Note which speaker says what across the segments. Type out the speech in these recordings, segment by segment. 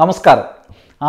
Speaker 1: നമസ്കാരം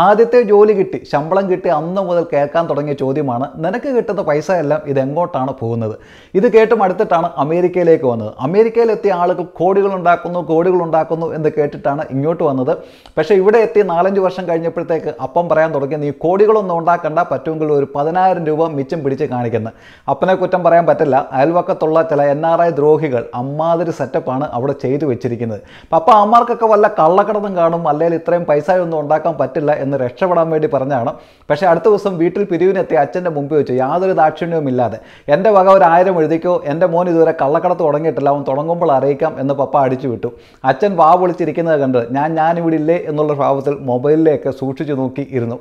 Speaker 1: ആദ്യത്തെ ജോലി കിട്ടി ശമ്പളം കിട്ടി അന്ന് മുതൽ കേൾക്കാൻ തുടങ്ങിയ ചോദ്യമാണ് നിനക്ക് കിട്ടുന്ന പൈസ എല്ലാം ഇതെങ്ങോട്ടാണ് പോകുന്നത് ഇത് കേട്ടും അടുത്തിട്ടാണ് അമേരിക്കയിലേക്ക് വന്നത് അമേരിക്കയിലെത്തിയ ആളുകൾ കോടികൾ ഉണ്ടാക്കുന്നു കോടികൾ ഉണ്ടാക്കുന്നു എന്ന് കേട്ടിട്ടാണ് ഇങ്ങോട്ട് വന്നത് പക്ഷേ ഇവിടെ എത്തി നാലഞ്ച് വർഷം കഴിഞ്ഞപ്പോഴത്തേക്ക് അപ്പം പറയാൻ തുടങ്ങി നീ കോടികളൊന്നും ഉണ്ടാക്കണ്ട പറ്റുമെങ്കിൽ ഒരു പതിനായിരം രൂപ മിച്ചം പിടിച്ച് കാണിക്കുന്നത് അപ്പനെ കുറ്റം പറയാൻ പറ്റില്ല അയൽവക്കത്തുള്ള ചില എൻ ആർ ഐ ദ്രോഹികൾ അമ്മാതിരി സെറ്റപ്പാണ് അവിടെ ചെയ്തു വെച്ചിരിക്കുന്നത് അപ്പം അമ്മമാർക്കൊക്കെ വല്ല കള്ളക്കടത്തും കാണും അല്ലെങ്കിൽ ഇത്രയും പൈസ ഒന്നും ഉണ്ടാക്കാൻ പറ്റില്ല എന്ന് രക്ഷപ്പെടാൻ വേണ്ടി പറഞ്ഞാണ് പക്ഷേ അടുത്ത ദിവസം വീട്ടിൽ പിരിവിനെത്തി അച്ഛൻ്റെ മുമ്പ് വെച്ചു യാതൊരു ദാക്ഷിണ്യവും ഇല്ലാതെ എൻ്റെ വക ഒരു ആയിരം എഴുതിക്കോ എൻ്റെ മോൻ ഇതുവരെ കള്ളക്കടത്ത് തുടങ്ങിയിട്ടില്ല അവൻ തുടങ്ങുമ്പോൾ അറിയിക്കാം എന്ന് പപ്പ അടിച്ചു വിട്ടു അച്ഛൻ വാ വിളിച്ചിരിക്കുന്നത് കണ്ട് ഞാൻ ഞാനിവിടെ ഇല്ലേ എന്നുള്ള ഭാവത്തിൽ മൊബൈലിലേക്ക് സൂക്ഷിച്ചു നോക്കി ഇരുന്നു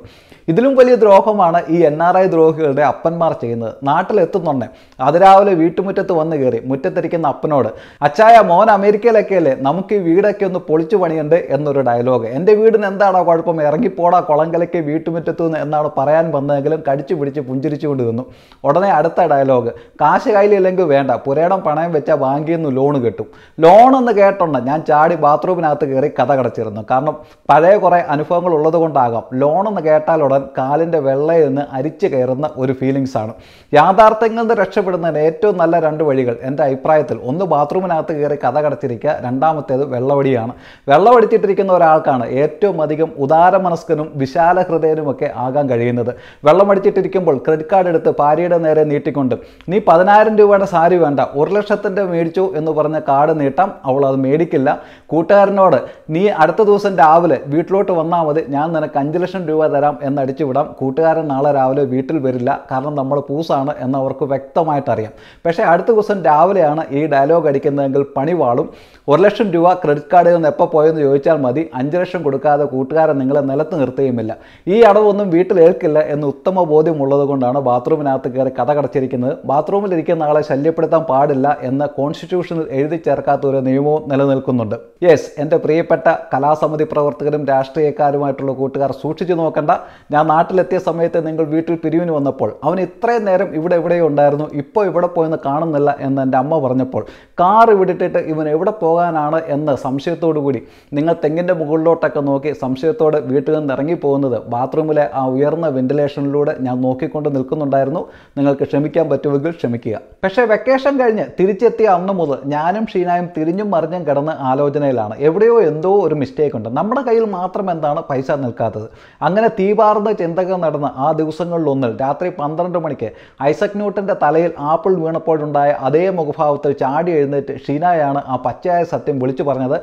Speaker 1: ഇതിലും വലിയ ദ്രോഹമാണ് ഈ എൻ ആർ ഐ ദ്രോഹികളുടെ അപ്പന്മാർ ചെയ്യുന്നത് നാട്ടിലെത്തുന്നുണ്ട് അതിരാവിലെ വീട്ടുമുറ്റത്ത് വന്ന് കയറി മുറ്റത്തിരിക്കുന്ന അപ്പനോട് അച്ചായ മോൻ അമേരിക്കയിലൊക്കെ അല്ലേ നമുക്ക് ഈ വീടൊക്കെ ഒന്ന് പൊളിച്ചു പണിയുണ്ട് എന്നൊരു ഡയലോഗ് എൻ്റെ വീടിന് എന്താണോ കുഴപ്പം ഇറങ്ങിപ്പോ പോടാ കലക്കി വീട്ടുമുറ്റത്തു നിന്ന് എന്നാണ് പറയാൻ വന്നതെങ്കിലും കടിച്ചു പിടിച്ച് പുഞ്ചിരിച്ചുകൊണ്ട് നിന്നു ഉടനെ അടുത്ത ഡയലോഗ് കാശ് കയ്യിലില്ലെങ്കിൽ വേണ്ട പുരേടം പണയം വെച്ചാൽ വാങ്ങിയെന്ന് ലോൺ കിട്ടും ലോൺ എന്ന് കേട്ടുണ്ട് ഞാൻ ചാടി ബാത്റൂമിനകത്ത് കയറി കഥ കടച്ചിരുന്നു കാരണം പഴയ കുറേ അനുഭവങ്ങൾ ഉള്ളത് കൊണ്ടാകാം ലോൺ എന്ന് കേട്ടാൽ ഉടൻ കാലിൻ്റെ വെള്ളയിൽ നിന്ന് അരിച്ചു കയറുന്ന ഒരു ഫീലിങ്സ് ആണ് യാഥാർത്ഥ്യങ്ങളിൽ നിന്ന് രക്ഷപ്പെടുന്നതിന് ഏറ്റവും നല്ല രണ്ട് വഴികൾ എൻ്റെ അഭിപ്രായത്തിൽ ഒന്ന് ബാത്റൂമിനകത്ത് കയറി കഥ കടച്ചിരിക്കുക രണ്ടാമത്തേത് വെള്ളവടിയാണ് വെള്ളവടിച്ചിട്ടിരിക്കുന്ന ഒരാൾക്കാണ് ഏറ്റവും അധികം ഉദാരമനസ്കത മനസ്സിനും വിശാല ഹൃദയനുമൊക്കെ ആകാൻ കഴിയുന്നത് വെള്ളമടിച്ചിട്ടിരിക്കുമ്പോൾ ക്രെഡിറ്റ് കാർഡ് എടുത്ത് ഭാര്യയുടെ നേരെ നീട്ടിക്കൊണ്ട് നീ പതിനായിരം രൂപയുടെ സാരി വേണ്ട ഒരു ലക്ഷത്തിൻ്റെ മേടിച്ചു എന്ന് പറഞ്ഞ കാർഡ് നീട്ടാം അവൾ അത് മേടിക്കില്ല കൂട്ടുകാരനോട് നീ അടുത്ത ദിവസം രാവിലെ വീട്ടിലോട്ട് വന്നാൽ മതി ഞാൻ നിനക്ക് അഞ്ച് ലക്ഷം രൂപ തരാം എന്നടിച്ചു വിടാം കൂട്ടുകാരൻ നാളെ രാവിലെ വീട്ടിൽ വരില്ല കാരണം നമ്മൾ പൂസാണ് എന്ന് അവർക്ക് അറിയാം പക്ഷേ അടുത്ത ദിവസം രാവിലെയാണ് ഈ ഡയലോഗ് അടിക്കുന്നതെങ്കിൽ പണി വാളും ഒരു ലക്ഷം രൂപ ക്രെഡിറ്റ് കാർഡിൽ നിന്ന് എപ്പോൾ പോയെന്ന് ചോദിച്ചാൽ മതി അഞ്ച് ലക്ഷം കൊടുക്കാതെ കൂട്ടുകാരൻ നിങ്ങളെ നിലത്ത് നിർത്തുകയുമില്ല ഈ അടവൊന്നും വീട്ടിൽ ഏൽക്കില്ല എന്ന് ഉത്തമ ബോധ്യമുള്ളത് കൊണ്ടാണ് ബാത്റൂമിനകത്ത് കയറി കഥ കടച്ചിരിക്കുന്നത് ബാത്റൂമിലിരിക്കുന്ന ആളെ ശല്യപ്പെടുത്താൻ പാടില്ല എന്ന കോൺസ്റ്റിറ്റ്യൂഷനിൽ എഴുതി ചേർക്കാത്ത ഒരു നിയമവും നിലനിൽക്കുന്നുണ്ട് യെസ് എൻ്റെ പ്രിയപ്പെട്ട കലാസമിതി പ്രവർത്തകരും രാഷ്ട്രീയക്കാരുമായിട്ടുള്ള കൂട്ടുകാർ സൂക്ഷിച്ചു നോക്കേണ്ട ഞാൻ നാട്ടിലെത്തിയ സമയത്ത് നിങ്ങൾ വീട്ടിൽ പിരിവിന് വന്നപ്പോൾ അവൻ ഇത്രയും നേരം ഇവിടെ എവിടെയോ ഉണ്ടായിരുന്നു ഇപ്പോൾ ഇവിടെ പോയെന്ന് കാണുന്നില്ല എന്ന് എൻ്റെ അമ്മ പറഞ്ഞപ്പോൾ കാർ വിടിട്ടിട്ട് ഇവൻ എവിടെ പോകാനാണ് എന്ന് സംശയത്തോടു കൂടി നിങ്ങൾ തെങ്ങിൻ്റെ മുകളിലോട്ടൊക്കെ നോക്കി സംശയത്തോടെ വീട്ടിൽ നിന്ന് ഇറങ്ങിപ്പോകുന്നത് ബാത്റൂമിലെ ആ ഉയർന്ന വെന്റിലേഷനിലൂടെ ഞാൻ നോക്കിക്കൊണ്ട് നിൽക്കുന്നുണ്ടായിരുന്നു നിങ്ങൾക്ക് ക്ഷമിക്കാൻ പറ്റുമെങ്കിൽ ക്ഷമിക്കുക പക്ഷേ വെക്കേഷൻ കഴിഞ്ഞ് തിരിച്ചെത്തിയ അന്ന് മുതൽ ഞാനും ഷീനായും തിരിഞ്ഞും മറിഞ്ഞും കിടന്ന് ആലോചനയിലാണ് എവിടെയോ എന്തോ ഒരു മിസ്റ്റേക്ക് ഉണ്ട് നമ്മുടെ കയ്യിൽ മാത്രം എന്താണ് പൈസ നിൽക്കാത്തത് അങ്ങനെ തീപാർന്ന ചിന്തകൾ നടന്ന ആ ദിവസങ്ങളിലൊന്നിൽ രാത്രി പന്ത്രണ്ട് മണിക്ക് ഐസക് ന്യൂട്ടൻ്റെ തലയിൽ ആപ്പിൾ വീണപ്പോഴുണ്ടായ അതേ മുഖഭാവത്തിൽ ചാടി എഴുന്നേറ്റ് ഷീനായാണ് ആ പച്ചയായ സത്യം വിളിച്ചു പറഞ്ഞത്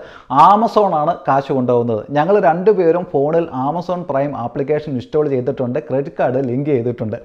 Speaker 1: ആമസോണാണ് കാശ് കൊണ്ടുപോകുന്നത് ഞങ്ങൾ രണ്ടുപേരും ഫോണിൽ Amazon Amazon Prime application install ചെയ്തിട്ടുണ്ട് ക്രെഡിറ്റ് കാർഡ് ലിങ്ക് ചെയ്തിട്ടുണ്ട്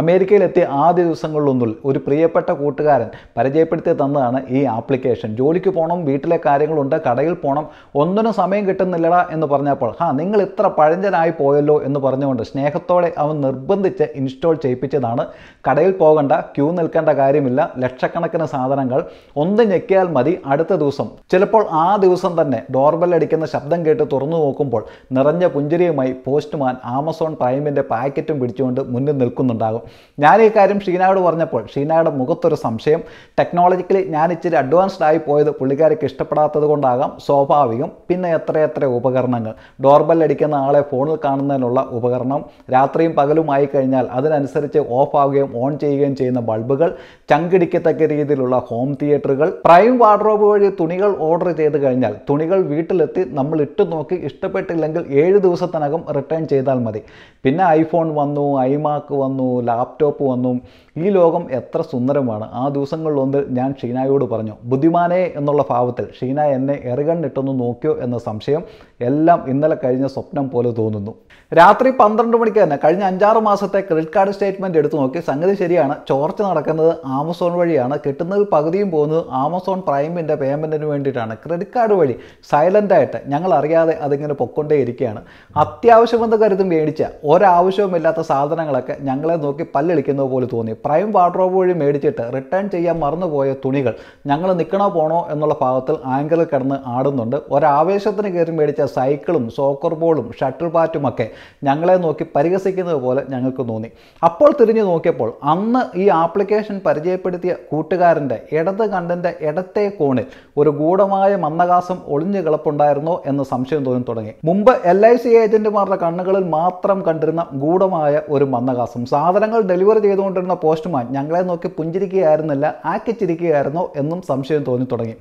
Speaker 1: അമേരിക്കയിലെത്തിയ ആദ്യ ദിവസങ്ങളിലൊന്നിൽ ഒരു പ്രിയപ്പെട്ട കൂട്ടുകാരൻ പരിചയപ്പെടുത്തി തന്നതാണ് ഈ ആപ്ലിക്കേഷൻ ജോലിക്ക് പോകണം വീട്ടിലെ കാര്യങ്ങളുണ്ട് കടയിൽ പോകണം ഒന്നിനും സമയം കിട്ടുന്നില്ലടാ എന്ന് പറഞ്ഞപ്പോൾ ഹാ നിങ്ങൾ ഇത്ര പഴഞ്ചനായി പോയല്ലോ എന്ന് പറഞ്ഞുകൊണ്ട് സ്നേഹത്തോടെ അവൻ നിർബന്ധിച്ച് ഇൻസ്റ്റാൾ ചെയ്യിപ്പിച്ചതാണ് കടയിൽ പോകണ്ട ക്യൂ നിൽക്കേണ്ട കാര്യമില്ല ലക്ഷക്കണക്കിന് സാധനങ്ങൾ ഒന്ന് ഞെക്കിയാൽ മതി അടുത്ത ദിവസം ചിലപ്പോൾ ആ ദിവസം തന്നെ ഡോർബെല്ലടിക്കുന്ന ശബ്ദം കേട്ട് തുറന്നു നോക്കുമ്പോൾ നിറഞ്ഞ പുഞ്ചിരിയും വീഡിയോയുമായി പോസ്റ്റ്മാൻ ആമസോൺ പ്രൈമിൻ്റെ പാക്കറ്റും പിടിച്ചുകൊണ്ട് മുന്നിൽ നിൽക്കുന്നുണ്ടാകും ഞാൻ ഈ കാര്യം ഷീനയോട് പറഞ്ഞപ്പോൾ ഷീനയുടെ മുഖത്തൊരു സംശയം ടെക്നോളജിക്കലി ഞാൻ ഇച്ചിരി അഡ്വാൻസ്ഡ് ആയി പോയത് പുള്ളിക്കാർക്ക് ഇഷ്ടപ്പെടാത്തത് കൊണ്ടാകാം സ്വാഭാവികം പിന്നെ എത്രയെത്ര ഉപകരണങ്ങൾ ഡോർബെൽ അടിക്കുന്ന ആളെ ഫോണിൽ കാണുന്നതിനുള്ള ഉപകരണം രാത്രിയും പകലും ആയി കഴിഞ്ഞാൽ അതിനനുസരിച്ച് ഓഫ് ആവുകയും ഓൺ ചെയ്യുകയും ചെയ്യുന്ന ബൾബുകൾ ചങ്കിടിക്കത്തക്ക രീതിയിലുള്ള ഹോം തിയേറ്ററുകൾ പ്രൈം വാർഡ്രോബ് വഴി തുണികൾ ഓർഡർ ചെയ്ത് കഴിഞ്ഞാൽ തുണികൾ വീട്ടിലെത്തി നമ്മൾ ഇട്ടു നോക്കി ഇഷ്ടപ്പെട്ടില്ലെങ്കിൽ ഏഴ് ദിവസത്തിനകം ഇതിനകം റിട്ടേൺ ചെയ്താൽ മതി പിന്നെ ഐഫോൺ വന്നു ഐമാക്ക് വന്നു ലാപ്ടോപ്പ് വന്നു ഈ ലോകം എത്ര സുന്ദരമാണ് ആ ദിവസങ്ങളിലൊന്നിൽ ഞാൻ ഷീനായോട് പറഞ്ഞു ബുദ്ധിമാനെ എന്നുള്ള ഭാവത്തിൽ ഷീന എന്നെ എറികണ്ണിട്ടൊന്ന് നോക്കിയോ എന്ന സംശയം എല്ലാം ഇന്നലെ കഴിഞ്ഞ സ്വപ്നം പോലെ തോന്നുന്നു രാത്രി പന്ത്രണ്ട് മണിക്ക് തന്നെ കഴിഞ്ഞ അഞ്ചാറ് മാസത്തെ ക്രെഡിറ്റ് കാർഡ് സ്റ്റേറ്റ്മെൻറ്റ് എടുത്തു നോക്കി സംഗതി ശരിയാണ് ചോർച്ച നടക്കുന്നത് ആമസോൺ വഴിയാണ് കിട്ടുന്നതിൽ പകുതിയും പോകുന്നത് ആമസോൺ പ്രൈമിൻ്റെ പേയ്മെൻറ്റിന് വേണ്ടിയിട്ടാണ് ക്രെഡിറ്റ് കാർഡ് വഴി സൈലൻ്റായിട്ട് ഞങ്ങൾ അറിയാതെ അതിങ്ങനെ പൊക്കൊണ്ടേയിരിക്കുകയാണ് അത്യാവശ്യമെന്ന് കരുതും മേടിച്ച ഒരാവശ്യവുമില്ലാത്ത സാധനങ്ങളൊക്കെ ഞങ്ങളെ നോക്കി പല്ലളിക്കുന്നത് പോലെ തോന്നി പ്രൈം വാർഡ്രോബ് വഴി മേടിച്ചിട്ട് റിട്ടേൺ ചെയ്യാൻ മറന്നുപോയ തുണികൾ ഞങ്ങൾ നിൽക്കണോ പോണോ എന്നുള്ള ഭാഗത്തിൽ ആങ്കറിൽ കിടന്ന് ആടുന്നുണ്ട് ഒരാവേശത്തിന് കയറി മേടിച്ച സൈക്കിളും സോക്കർ ബോളും ഷട്ടിൽ ബാറ്റുമൊക്കെ ഞങ്ങളെ നോക്കി പരിഹസിക്കുന്നത് പോലെ ഞങ്ങൾക്ക് തോന്നി അപ്പോൾ തിരിഞ്ഞു നോക്കിയപ്പോൾ അന്ന് ഈ ആപ്ലിക്കേഷൻ പരിചയപ്പെടുത്തിയ കൂട്ടുകാരൻ്റെ ഇടത് കണ്ടൻ്റെ ഇടത്തെ കോണിൽ ഒരു ഗൂഢമായ മന്ദകാസം ഒളിഞ്ഞു കിളപ്പുണ്ടായിരുന്നോ എന്ന് സംശയം തോന്നി തുടങ്ങി മുമ്പ് എൽ ഐ സി ഏജന്റുമാരുടെ കണ്ണുകളിൽ മാത്രം കണ്ടിരുന്ന ഗൂഢമായ ഒരു മന്ദകാസം സാധനങ്ങൾ ഡെലിവറി ചെയ്തുകൊണ്ടിരുന്ന പോസ്റ്റ് പോസ്റ്റുമായി ഞങ്ങളെ നോക്കി പുഞ്ചിരിക്കുകയായിരുന്നില്ല ആക്കിച്ചിരിക്കുകയായിരുന്നോ എന്നും സംശയം തോന്നി തുടങ്ങി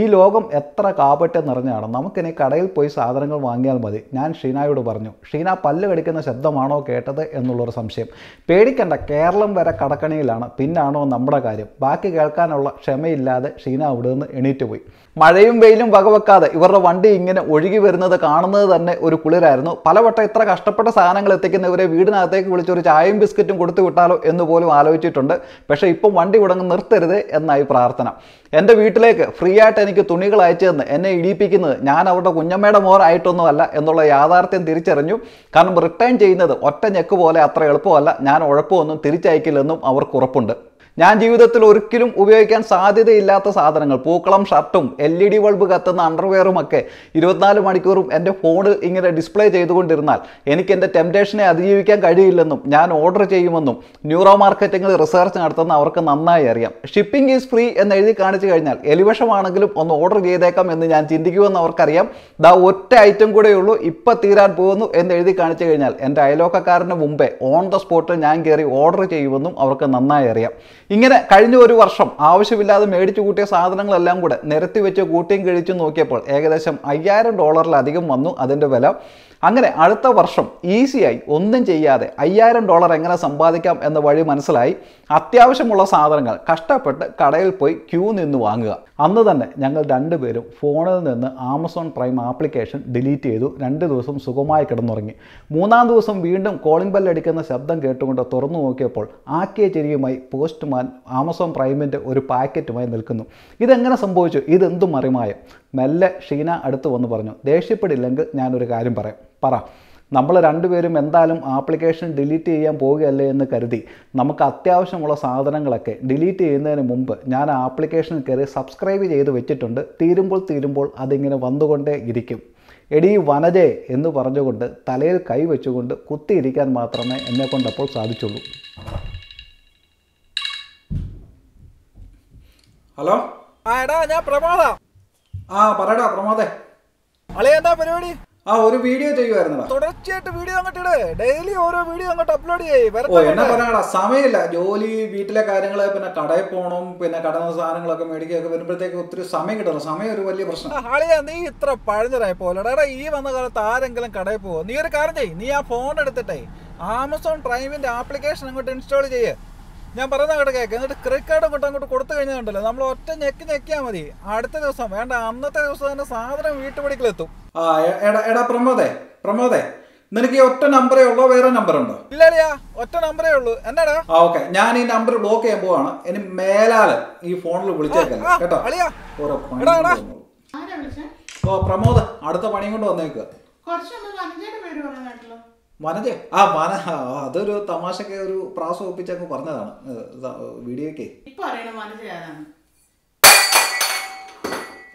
Speaker 1: ഈ ലോകം എത്ര കാപറ്റം നിറഞ്ഞാണ് നമുക്കിനി കടയിൽ പോയി സാധനങ്ങൾ വാങ്ങിയാൽ മതി ഞാൻ ഷീനായോട് പറഞ്ഞു ഷീന പല്ല് കടിക്കുന്ന ശബ്ദമാണോ കേട്ടത് എന്നുള്ളൊരു സംശയം പേടിക്കണ്ട കേരളം വരെ കടക്കണിയിലാണ് പിന്നാണോ നമ്മുടെ കാര്യം ബാക്കി കേൾക്കാനുള്ള ക്ഷമയില്ലാതെ ഷീന അവിടെ നിന്ന് എണീറ്റ് പോയി മഴയും വെയിലും വകവെക്കാതെ ഇവരുടെ വണ്ടി ഇങ്ങനെ ഒഴുകി വരുന്നത് കാണുന്നത് തന്നെ ഒരു കുളിരായിരുന്നു പലവട്ടം ഇത്ര കഷ്ടപ്പെട്ട സാധനങ്ങൾ എത്തിക്കുന്ന ഇവരെ വീടിനകത്തേക്ക് വിളിച്ച് ഒരു ചായയും ബിസ്ക്കറ്റും കൊടുത്തു വിട്ടാലോ എന്ന് പോലും ആലോചിച്ചിട്ടുണ്ട് പക്ഷേ ഇപ്പം വണ്ടി ഉടങ്ങ് നിർത്തരുത് എന്നായി പ്രാർത്ഥന എൻ്റെ വീട്ടിലേക്ക് ഫ്രീ ആയിട്ട് അവരായിട്ട് എനിക്ക് തുണികൾ അയച്ചതെന്ന് എന്നെ ഇടിയിപ്പിക്കുന്നത് ഞാൻ അവരുടെ കുഞ്ഞമ്മയുടെ അല്ല എന്നുള്ള യാഥാർത്ഥ്യം തിരിച്ചറിഞ്ഞു കാരണം റിട്ടേൺ ചെയ്യുന്നത് ഒറ്റ ഞെക്ക് പോലെ അത്ര എളുപ്പമല്ല ഞാൻ ഉഴപ്പമൊന്നും തിരിച്ചയക്കില്ലെന്നും അവർക്ക് ഉറപ്പുണ്ട് ഞാൻ ജീവിതത്തിൽ ഒരിക്കലും ഉപയോഗിക്കാൻ സാധ്യതയില്ലാത്ത സാധനങ്ങൾ പൂക്കളം ഷർട്ടും എൽ ഇ ഡി ബൾബ് കത്തുന്ന അണ്ടർവെയറും ഒക്കെ ഇരുപത്തിനാല് മണിക്കൂറും എൻ്റെ ഫോണിൽ ഇങ്ങനെ ഡിസ്പ്ലേ ചെയ്തുകൊണ്ടിരുന്നാൽ എനിക്ക് എൻ്റെ ടെംപ്റ്റേഷനെ അതിജീവിക്കാൻ കഴിയില്ലെന്നും ഞാൻ ഓർഡർ ചെയ്യുമെന്നും ന്യൂറോ മാർക്കറ്റിംഗിൽ റിസർച്ച് നടത്തുന്ന അവർക്ക് നന്നായി അറിയാം ഷിപ്പിംഗ് ഈസ് ഫ്രീ എന്ന് എഴുതി കാണിച്ചു കഴിഞ്ഞാൽ എലിവശമാണെങ്കിലും ഒന്ന് ഓർഡർ ചെയ്തേക്കാം എന്ന് ഞാൻ ചിന്തിക്കുമെന്ന് അവർക്കറിയാം ദാ ഒറ്റ ഐറ്റം കൂടെയുള്ളൂ ഇപ്പം തീരാൻ പോകുന്നു എന്ന് എഴുതി കാണിച്ചു കഴിഞ്ഞാൽ എൻ്റെ അയലോക്കക്കാരന് മുമ്പേ ഓൺ ദ സ്പോട്ടിൽ ഞാൻ കയറി ഓർഡർ ചെയ്യുമെന്നും അവർക്ക് നന്നായി അറിയാം ഇങ്ങനെ കഴിഞ്ഞ ഒരു വർഷം ആവശ്യമില്ലാതെ മേടിച്ചു കൂട്ടിയ സാധനങ്ങളെല്ലാം കൂടെ നിരത്തി വെച്ച് കൂട്ടിയും കഴിച്ചും നോക്കിയപ്പോൾ ഏകദേശം അയ്യായിരം ഡോളറിലധികം വന്നു അതിൻ്റെ വില അങ്ങനെ അടുത്ത വർഷം ഈസിയായി ഒന്നും ചെയ്യാതെ അയ്യായിരം ഡോളർ എങ്ങനെ സമ്പാദിക്കാം എന്ന വഴി മനസ്സിലായി അത്യാവശ്യമുള്ള സാധനങ്ങൾ കഷ്ടപ്പെട്ട് കടയിൽ പോയി ക്യൂ നിന്ന് വാങ്ങുക അന്ന് തന്നെ ഞങ്ങൾ രണ്ടുപേരും ഫോണിൽ നിന്ന് ആമസോൺ പ്രൈം ആപ്ലിക്കേഷൻ ഡിലീറ്റ് ചെയ്തു രണ്ട് ദിവസം സുഖമായി കിടന്നുറങ്ങി മൂന്നാം ദിവസം വീണ്ടും കോളിംഗ് ബെല്ലടിക്കുന്ന ശബ്ദം കേട്ടുകൊണ്ട് തുറന്നു നോക്കിയപ്പോൾ ആക്കിയ ചെരിയുമായി പോസ്റ്റ്മാൻ ആമസോൺ പ്രൈമിൻ്റെ ഒരു പാക്കറ്റുമായി നിൽക്കുന്നു ഇതെങ്ങനെ സംഭവിച്ചു ഇതെന്തും അറിമായം മെല്ലെ ഷീന അടുത്ത് വന്ന് പറഞ്ഞു ദേഷ്യപ്പെടില്ലെങ്കിൽ ഞാനൊരു കാര്യം പറയാം പറ നമ്മൾ രണ്ടുപേരും എന്തായാലും ആപ്ലിക്കേഷൻ ഡിലീറ്റ് ചെയ്യാൻ പോവുകയല്ലേ എന്ന് കരുതി നമുക്ക് അത്യാവശ്യമുള്ള സാധനങ്ങളൊക്കെ ഡിലീറ്റ് ചെയ്യുന്നതിന് മുമ്പ് ഞാൻ ആ ആപ്ലിക്കേഷൻ കയറി സബ്സ്ക്രൈബ് ചെയ്ത് വെച്ചിട്ടുണ്ട് തീരുമ്പോൾ തീരുമ്പോൾ അതിങ്ങനെ വന്നുകൊണ്ടേ ഇരിക്കും എടീ വനജേ എന്ന് പറഞ്ഞുകൊണ്ട് തലയിൽ കൈ വെച്ചുകൊണ്ട് കുത്തിയിരിക്കാൻ മാത്രമേ എന്നെ കൊണ്ടപ്പോൾ സാധിച്ചുള്ളൂ ഹലോ ആ എടാ ഞാൻ പ്രമാദ ആ പറയടാ പ്രമോദെ അളി എന്താ പരിപാടി ആ ഒരു വീഡിയോ ചെയ്യുമായിരുന്നടാ തുടർച്ചയായിട്ട് വീഡിയോ അങ്ങോട്ട് ഇടേ ഡെയിലി ഓരോ വീഡിയോ അങ്ങോട്ട് അപ്ലോഡ് ചെയ്യേ ഓ എന്നാ പറയണടാ സമയമില്ല ജോലി വീട്ടിലെ കാര്യങ്ങൾ പിന്നെ കടയിൽ പോണം പിന്നെ കടന്ന സാധനങ്ങളൊക്കെ മേടിക്കുകയൊക്കെ വരുമ്പോഴത്തേക്ക് ഒത്തിരി സമയം കിട്ടണം സമയം ഒരു വലിയ പ്രശ്നം അളിയാ നീ ഇത്ര പഴഞ്ഞതായി പോലെടാ ഈ വന്ന കാലത്ത് ആരെങ്കിലും കടയിൽ പോകുമോ നീ ഒരു കാര്യം ചെയ്യ് നീ ആ ഫോൺ എടുത്തിട്ടേ ആമസോൺ പ്രൈമിന്റെ ആപ്ലിക്കേഷൻ അങ്ങോട്ട് ഇൻസ്റ്റാൾ ചെയ്യേ ഞാൻ പറയുന്ന കേട്ട് കേൾക്ക് എന്നിട്ട് ക്രെഡിറ്റ് കാർഡ് കൊണ്ട് അങ്ങോട്ട് കൊടുത്തു കഴിഞ്ഞാൽ നമ്മൾ ഒറ്റ ഞെക്കി ഞെക്കിയാൽ മതി അടുത്ത ദിവസം വേണ്ട അന്നത്തെ ദിവസം തന്നെ സാധനം വീട്ടുപടിക്കലെത്തും ആ എടാ എടാ പ്രമോദേ പ്രമോദേ നിനക്ക് ഈ ഒറ്റ നമ്പറേ ഉള്ളോ വേറെ നമ്പർ ഉണ്ടോ ഇല്ലടിയാ ഒറ്റ നമ്പറേ ഉള്ളൂ എന്നാടാ ആ ഓക്കെ ഞാൻ ഈ നമ്പർ ബ്ലോക്ക് ചെയ്യാൻ പോവാണ് ഇനി മേലാൽ ഈ ഫോണിൽ വിളിച്ചേക്കാം കേട്ടോ ഓ പ്രമോദ് അടുത്ത പണിയും കൊണ്ട് വന്നേക്കുക കുറച്ചൊന്നും വനജ ആ മന അതൊരു തമാശക്ക് ഒരു പ്രാസം ഒപ്പിച്ചങ്ങ് പറഞ്ഞതാണ് വീഡിയോയ്ക്ക്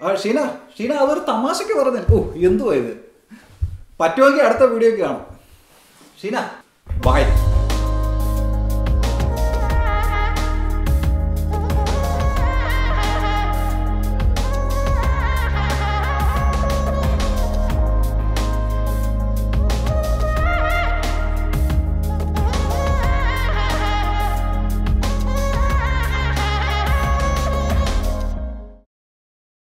Speaker 1: ആ ഷീന ഷീന അതൊരു തമാശക്ക് പറഞ്ഞു ഓ എന്തുവാ ഇത് പറ്റുമെങ്കിൽ അടുത്ത വീഡിയോയ്ക്ക് കാണാം ഷീന ബൈ